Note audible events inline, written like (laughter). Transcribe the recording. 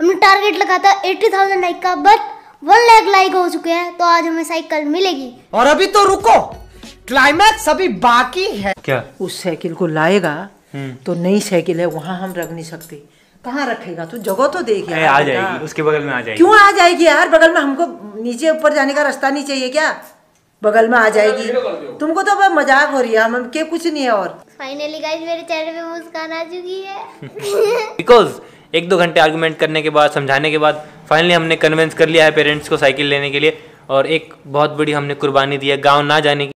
हमने टारगेट लगा था एट्टी थाउजेंड लाइक का बट वन लाख लाइक हो चुके हैं तो आज हमें साइकिल मिलेगी और अभी तो रुको क्लाइमैक्स अभी बाकी है क्या उस साइकिल को लाएगा हम्म। तो नई साइकिल है वहाँ हम रख नहीं सकते कहाँ रखेगा तू तो जगह तो देख आ जाएगी उसके बगल में आ जाएगी क्यों आ जाएगी यार बगल में हमको नीचे ऊपर जाने का रास्ता नहीं चाहिए क्या बगल में आ जाएगी तुमको तो बस मजाक हो रही है हम के कुछ नहीं है और फाइनली गाइस मेरे चैनल पे मुस्कान आ चुकी है बिकॉज (laughs) एक दो घंटे आर्गूमेंट करने के बाद समझाने के बाद फाइनली हमने कन्वेंस कर लिया है पेरेंट्स को साइकिल लेने के लिए और एक बहुत बड़ी हमने कुर्बानी दी है गाँव ना जाने की